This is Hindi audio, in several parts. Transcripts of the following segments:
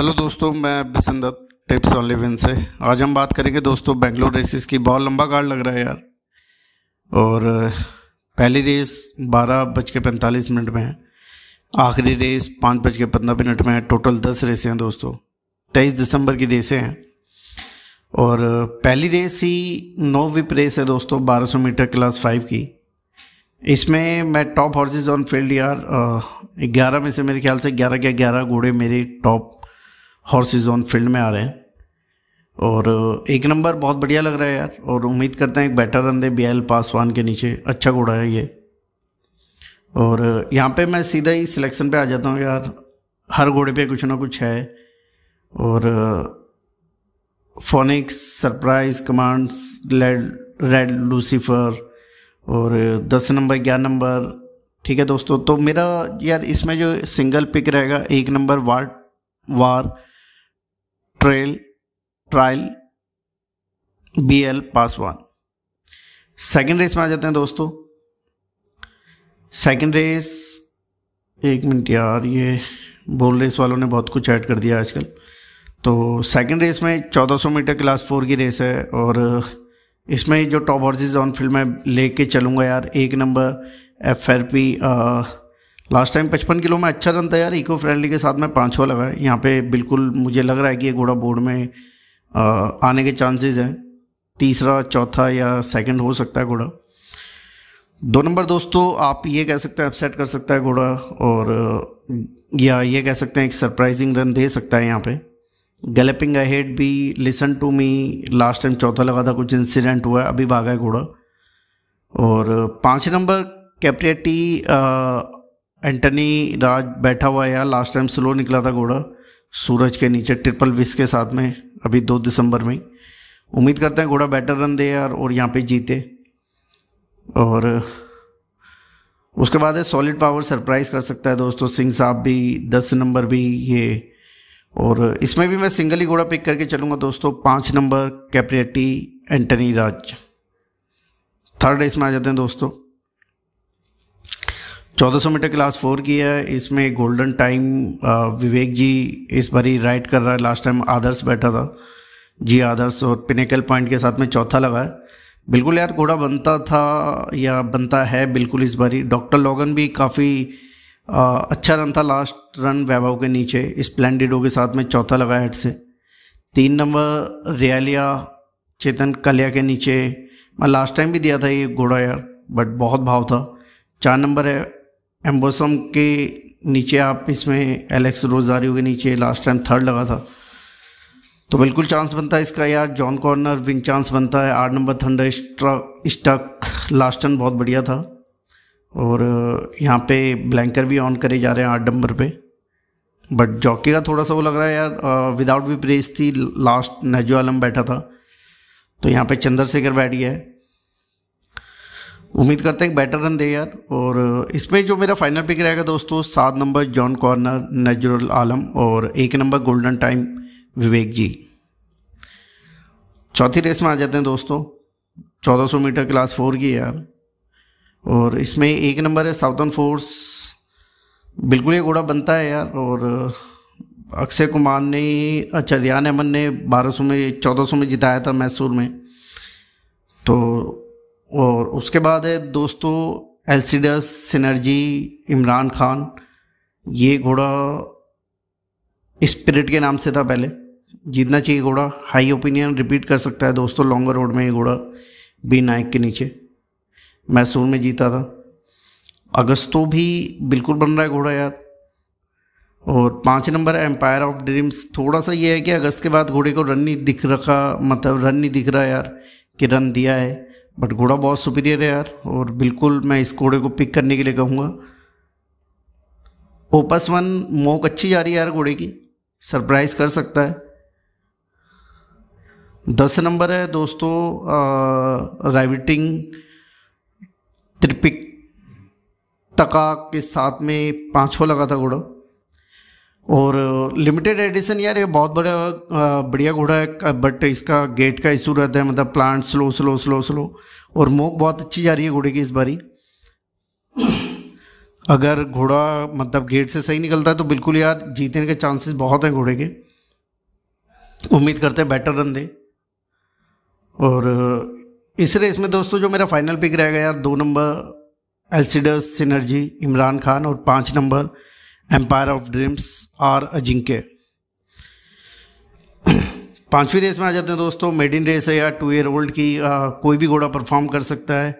हेलो दोस्तों मैं Bishan Dutt tips on living से आज हम बात करेंगे दोस्तों बेंगलोर रेसिस की बहुत लंबा कार्ड लग रहा है यार और पहली रेस बारह बज के पैंतालीस मिनट में है आखिरी रेस पाँच बज के पंद्रह मिनट में है टोटल दस रेसें हैं दोस्तों तेईस दिसंबर की रेसें हैं और पहली रेस ही नौ विप रेस है दोस्तों सौ मीटर क्लास फाइव की इसमें मैं टॉप हॉर्सेज ऑन फील्ड यार ग्यारह में से मेरे ख्याल से ग्यारह के ग्यारह घोड़े मेरे टॉप हॉर्सेज ऑन फील्ड में आ रहे हैं और एक नंबर बहुत बढ़िया लग रहा है यार और उम्मीद करते हैं एक बेटर रन दे बी एल पासवान के नीचे अच्छा घोड़ा है ये और यहाँ पे मैं सीधा ही सिलेक्शन पे आ जाता हूँ यार हर घोड़े पे कुछ ना कुछ है और Phoenix Surprise Commands Red Lucifer और दस नंबर ग्यारह नंबर ठीक है दोस्तों तो मेरा यार इसमें जो सिंगल पिक रहेगा एक number war war trail trial B L Paswan second race में आ जाते हैं दोस्तों सेकेंड रेस एक मिनट यार ये बोल रेस वालों ने बहुत कुछ ऐड कर दिया आजकल तो सेकेंड रेस में 1400 मीटर क्लास फोर की रेस है और इसमें जो टॉप हॉर्सेज ऑन फील्ड में लेके चलूँगा यार एक number F R P last time पचपन किलो में अच्छा रन था यार इको फ्रेंडली के साथ में पाँचवा लगा यहाँ पे बिल्कुल मुझे लग रहा है कि ये घोड़ा बोर्ड में आने के चांसेस हैं तीसरा चौथा या सेकंड हो सकता है घोड़ा दो नंबर दोस्तों आप ये कह सकते हैं अपसेट कर सकता है घोड़ा और या ये कह सकते हैं एक सरप्राइजिंग रन दे सकता है यहाँ पे गैलपिंग अहेड भी listen to me last time चौथा लगा था कुछ इंसिडेंट हुआ है अभी भागा है घोड़ा और पाँच नंबर कैप्रियटी एंटनी राज बैठा हुआ है यार लास्ट टाइम स्लो निकला था घोड़ा सूरज के नीचे ट्रिपल विस के साथ में अभी दो दिसंबर में उम्मीद करते हैं घोड़ा बेटर रन दे यार और यहाँ पे जीते और उसके बाद है सॉलिड पावर सरप्राइज कर सकता है दोस्तों सिंह साहब भी दस नंबर भी ये और इसमें भी मैं सिंगल ही घोड़ा पिक करके चलूँगा दोस्तों पाँच नंबर कैप्रियटी एंटनी राज थर्ड इसमें आ जाते हैं दोस्तों चौदह सौ मीटर क्लास फोर की है इसमें गोल्डन टाइम विवेक जी इस बारी राइड कर रहा है लास्ट टाइम आदर्श बैठा था जी आदर्श और पिनेकल पॉइंट के साथ में चौथा लगा है बिल्कुल यार घोड़ा बनता था या बनता है बिल्कुल इस बारी डॉक्टर लॉगन भी काफ़ी अच्छा रन था लास्ट रन वैभव के नीचे स्प्लेंडिडो के साथ में चौथा लगा हेड से तीन नंबर रियालिया चेतन कलिया के नीचे मैं लास्ट टाइम भी दिया था ये घोड़ा यार बट बहुत भाव था चार नंबर है एम्बोसम के नीचे आप इसमें एलेक्स रोजारियो के नीचे लास्ट टाइम थर्ड लगा था तो बिल्कुल चांस बनता है इसका यार जॉन कॉर्नर विन चांस बनता है आठ number thunder stuck last turn बहुत बढ़िया था और यहाँ पे ब्लैंकर भी ऑन करे जा रहे हैं आठ नंबर पे बट जॉकी का थोड़ा सा वो लग रहा है यार विदाउट भी प्रेस थी लास्ट नेजो आलम बैठा था तो यहाँ पे चंद्रशेखर बैठ गया है उम्मीद करते हैं बेटर रन दे यार और इसमें जो मेरा फाइनल पिक रहेगा दोस्तों सात number John corner Nazrul Alam और एक number golden time Vivek ji चौथी रेस में आ जाते हैं दोस्तों 1400 मीटर क्लास फोर की यार और इसमें एक नंबर है साउथर्न फोर्स बिल्कुल ये घोड़ा बनता है यार और अक्षय कुमार ने अच्छा रियान अमन ने 1200 में 1400 में जिताया था मैसूर में तो और उसके बाद है दोस्तों एलसीडस सिनर्जी इमरान खान ये घोड़ा स्पिरिट के नाम से था पहले जीतना चाहिए घोड़ा हाई ओपिनियन रिपीट कर सकता है दोस्तों लॉन्गर रोड में ये घोड़ा बी नायक के नीचे मैसूर में जीता था तो भी बिल्कुल बन रहा है घोड़ा यार और पाँच नंबर एम्पायर ऑफ ड्रीम्स थोड़ा सा ये है कि अगस्त के बाद घोड़े को रन नहीं दिख रखा मतलब रन नहीं दिख रहा यार कि रन दिया है बट घोड़ा बहुत सुपीरियर है यार और बिल्कुल मैं इस घोड़े को पिक करने के लिए कहूँगा ओपस वन मोक अच्छी जा रही है यार घोड़े की सरप्राइज कर सकता है दस नंबर है दोस्तों राइविटिंग त्रिपिक तका के साथ में पाँचों लगा था घोड़ा और लिमिटेड uh, एडिशन यार ये बहुत बड़ा uh, बढ़िया घोड़ा है बट इसका गेट का इशू रहता है मतलब plant slow slow slow slow और मोक बहुत अच्छी जा रही है घोड़े की इस बारी अगर घोड़ा मतलब गेट से सही निकलता है तो बिल्कुल यार जीतने के चांसेस बहुत हैं घोड़े के उम्मीद करते हैं बेटर रन दे और uh, इस रेस में दोस्तों जो मेरा फाइनल पिक रहेगा यार दो नंबर एलसीडस सिनर्जी इमरान खान और पाँच नंबर एम्पायर ऑफ ड्रीम्स और अजिंक्य पांचवी रेस में आ जाते हैं दोस्तों मेड इन रेस है या टू ईयर ओल्ड की आ, कोई भी घोड़ा परफॉर्म कर सकता है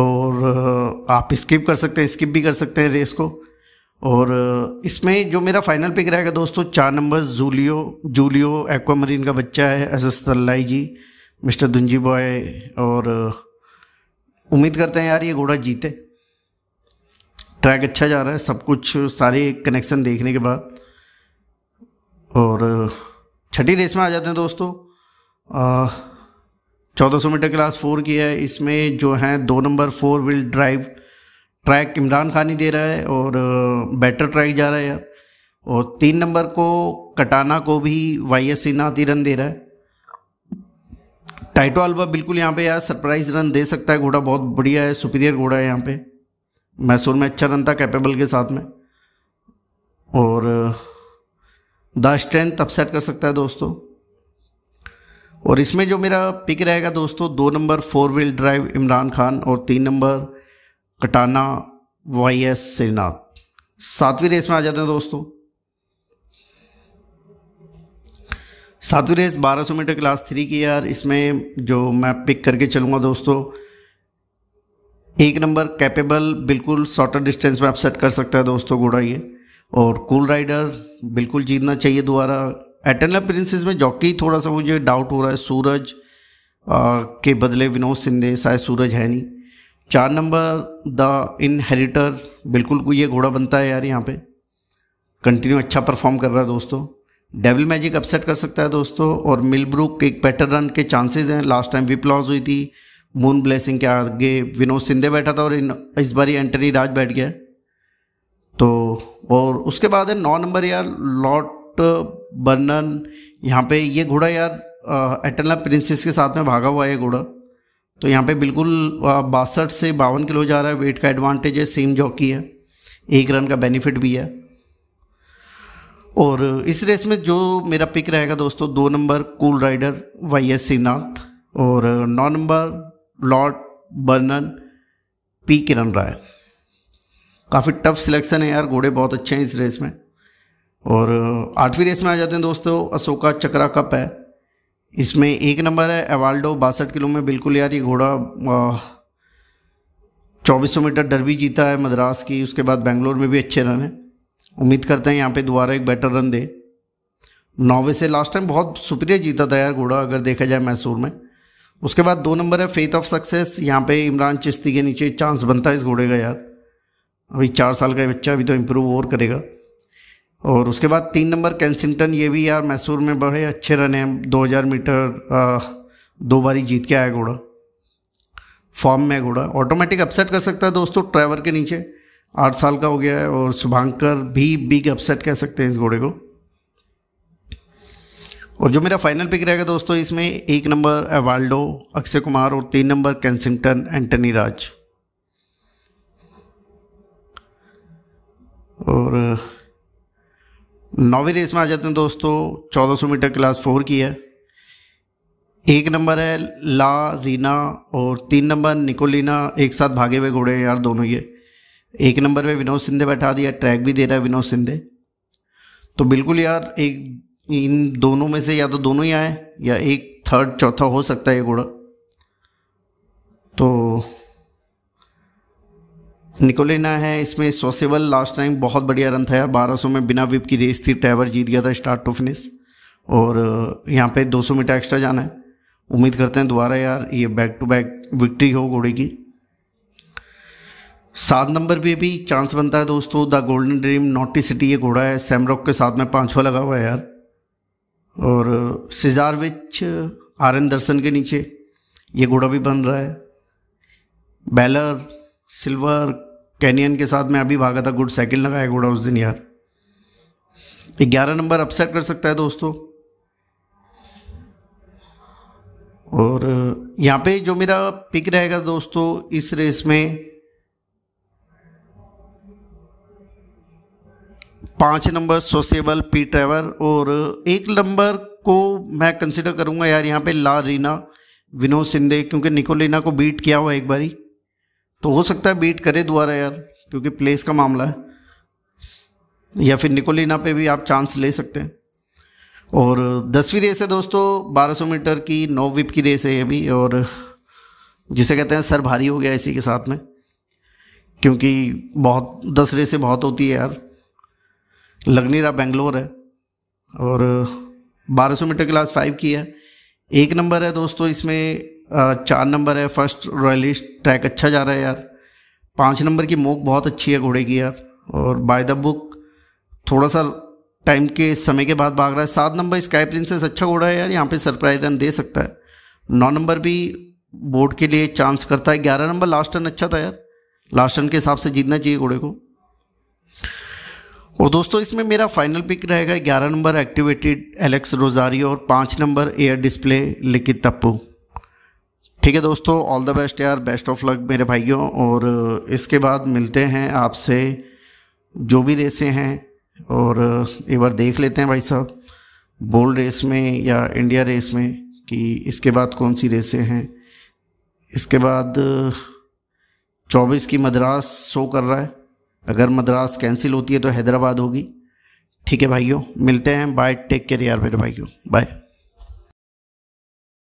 और आप स्किप कर सकते हैं स्किप भी कर सकते हैं रेस को और इसमें जो मेरा फाइनल पिक रहेगा दोस्तों चार नंबर जूलियो जूलियो एक्वामरीन का बच्चा है S S Tallai ji mister दुंजी बॉय और उम्मीद करते हैं यार ये घोड़ा जीते ट्रैक अच्छा जा रहा है सब कुछ सारे कनेक्शन देखने के बाद और छठी रेस में आ जाते हैं दोस्तों चौदह सौ मीटर क्लास फोर की है इसमें जो हैं दो number four wheel drive track Imran Khan ही दे रहा है और बेटर ट्रैक जा रहा है यार और तीन नंबर को कटाना को भी वाई एस सिन्हा रन दे रहा है टाइटो अल्बा बिल्कुल यहाँ पे यार सरप्राइज रन दे सकता है घोड़ा बहुत बढ़िया है सुपीरियर घोड़ा है यहाँ पे मैसूर में अच्छा रन था कैपेबल के साथ में और द स्ट्रेंथ अपसेट कर सकता है दोस्तों और इसमें जो मेरा पिक रहेगा दोस्तों दो number four wheel drive Imran Khan और तीन नंबर कटाना वाई एस श्रीनाथ सातवीं रेस में आ जाते हैं दोस्तों सातवीं रेस 1200 मीटर क्लास थ्री की यार इसमें जो मैं पिक करके चलूँगा दोस्तों एक नंबर कैपेबल बिल्कुल शॉर्टर डिस्टेंस में आप सेट कर सकते हैं दोस्तों घोड़ा ये और कूल राइडर बिल्कुल जीतना चाहिए दोबारा एटेला प्रिंसेस में जॉकी थोड़ा सा मुझे डाउट हो रहा है सूरज आ, के बदले विनोद सिंधे शायद सूरज है नहीं चार नंबर द इनहेरिटर बिल्कुल कोई ये घोड़ा बनता है यार यहाँ पे कंटिन्यू अच्छा परफॉर्म कर रहा है दोस्तों डेविल मैजिक अपसेट कर सकता है दोस्तों और मिलब्रुक एक पैटर रन के चांसेस हैं लास्ट टाइम विप लॉस हुई थी मून ब्लेसिंग के आगे विनोद सिंधे बैठा था और इन इस बार एंटनी राज बैठ गया तो और उसके बाद है नौ नंबर यार लॉट बर्नन यहाँ पे ये घोड़ा यार एटना प्रिंसेस के साथ में भागा हुआ है ये घोड़ा तो यहाँ पे बिल्कुल बासठ से बावन किलो जा रहा है वेट का एडवांटेज है सेम जॉकी है एक रन का बेनिफिट भी है और इस रेस में जो मेरा पिक रहेगा दोस्तों दो number cool rider Y S Sinnath और नौ number lord Bernon P Kiran Rai काफ़ी टफ सिलेक्शन है यार घोड़े बहुत अच्छे हैं इस रेस में और आठवीं रेस में आ जाते हैं दोस्तों अशोका चक्रा कप है इसमें एक नंबर है एवाल्डो बासठ किलो में बिल्कुल यार ये घोड़ा चौबीस सौ मीटर डर भी जीता है मद्रास की उसके बाद बेंगलोर में भी अच्छे रन हैं उम्मीद करते हैं यहाँ पे दोबारा एक बेटर रन दे नौवे से लास्ट टाइम बहुत सुप्रिय जीता था यार घोड़ा अगर देखा जाए मैसूर में उसके बाद दो नंबर है फेथ ऑफ सक्सेस यहाँ पे इमरान चिश्ती के नीचे चांस बनता है इस घोड़े का यार अभी चार साल का बच्चा अभी तो इम्प्रूव और करेगा और उसके बाद तीन नंबर कैंसिंगटन ये भी यार मैसूर में बड़े अच्छे रन हैं दो हज़ार मीटर आ, दो बारी जीत के आया घोड़ा फॉर्म में घोड़ा ऑटोमेटिक अपसेट कर सकता है दोस्तों ट्रैवर के नीचे आठ साल का हो गया है और शुभांकर भी बिग अपसेट कह सकते हैं इस घोड़े को और जो मेरा फाइनल पिक रहेगा दोस्तों इसमें एक नंबर एवाल्डो अक्षय कुमार और तीन नंबर कैंसिंगटन एंटनी राज और नौवीं रेस में आ जाते हैं दोस्तों 1400 मीटर क्लास फोर की है एक नंबर है ला रीना और तीन नंबर निकोलिना एक साथ भागे हुए घोड़े हैं यार दोनों ये एक नंबर पे विनोद सिंधे बैठा दिया ट्रैक भी दे रहा है विनोद सिंधे तो बिल्कुल यार एक इन दोनों में से या तो दोनों ही आए या एक थर्ड चौथा हो सकता है ये घोड़ा तो निकोलेना है इसमें सोसेबल लास्ट टाइम बहुत बढ़िया रन था बारह सौ में बिना विप की रेस थी ट्रैवर जीत गया था स्टार्ट टू फिनिश और यहाँ पे 200 मीटर एक्स्ट्रा जाना है उम्मीद करते हैं दोबारा यार ये बैक टू बैक विक्ट्री हो घोड़े की सात नंबर पे भी चांस बनता है दोस्तों the golden dream naughty city ये घोड़ा है सैमरॉक के साथ में पाँचवा लगा हुआ है यार और विच आर एन दर्शन के नीचे ये घोड़ा भी बन रहा है बैलर सिल्वर कैनियन के साथ मैं अभी भागा था गुड साइकिल लगाया घोड़ा उस दिन यार ग्यारह नंबर अपसेट कर सकता है दोस्तों और यहाँ पे जो मेरा पिक रहेगा दोस्तों इस रेस में पाँच नंबर सोसेबल पी ट्रेवर और एक नंबर को मैं कंसिडर करूँगा यार यहाँ पे ला रीना विनोद सिंधे क्योंकि निकोलिना को बीट किया हुआ एक बारी तो हो सकता है बीट करे दोबारा यार क्योंकि प्लेस का मामला है या फिर निकोलिना पे भी आप चांस ले सकते हैं और दसवीं रेस है दोस्तों 1200 मीटर की नौ विप की रेस है ये भी और जिसे कहते हैं सर भारी हो गया इसी के साथ में क्योंकि बहुत दस रेसें बहुत होती है यार लगनी रहा बेंगलोर है और 1200 मीटर क्लास फाइव की है एक नंबर है दोस्तों इसमें चार नंबर है फर्स्ट रॉयलिस्ट ट्रैक अच्छा जा रहा है यार पाँच नंबर की मोक बहुत अच्छी है घोड़े की यार और बाय द बुक थोड़ा सा टाइम के समय के बाद भाग रहा है सात नंबर स्काई प्रिंसेस अच्छा घोड़ा है यार यहाँ पे सरप्राइज रन दे सकता है नौ नंबर भी बोर्ड के लिए चांस करता है ग्यारह नंबर लास्ट रन अच्छा था यार लास्ट रन के हिसाब से जीतना चाहिए घोड़े को और दोस्तों इसमें मेरा फाइनल पिक रहेगा ग्यारह नंबर एक्टिवेटेड एलेक्स रोज़ारी और पाँच नंबर एयर डिस्प्ले लिखित तप्पू ठीक है दोस्तों ऑल द बेस्ट यार बेस्ट ऑफ लक मेरे भाइयों और इसके बाद मिलते हैं आपसे जो भी रेसें हैं और एक बार देख लेते हैं भाई साहब बोल्ड रेस में या इंडिया रेस में कि इसके बाद कौन सी रेसें हैं इसके बाद 24 की मद्रास शो कर रहा है अगर मद्रास कैंसिल होती है तो हैदराबाद होगी ठीक है भाइयों मिलते हैं बाय टेक केयर यार मेरे भाइयों बाय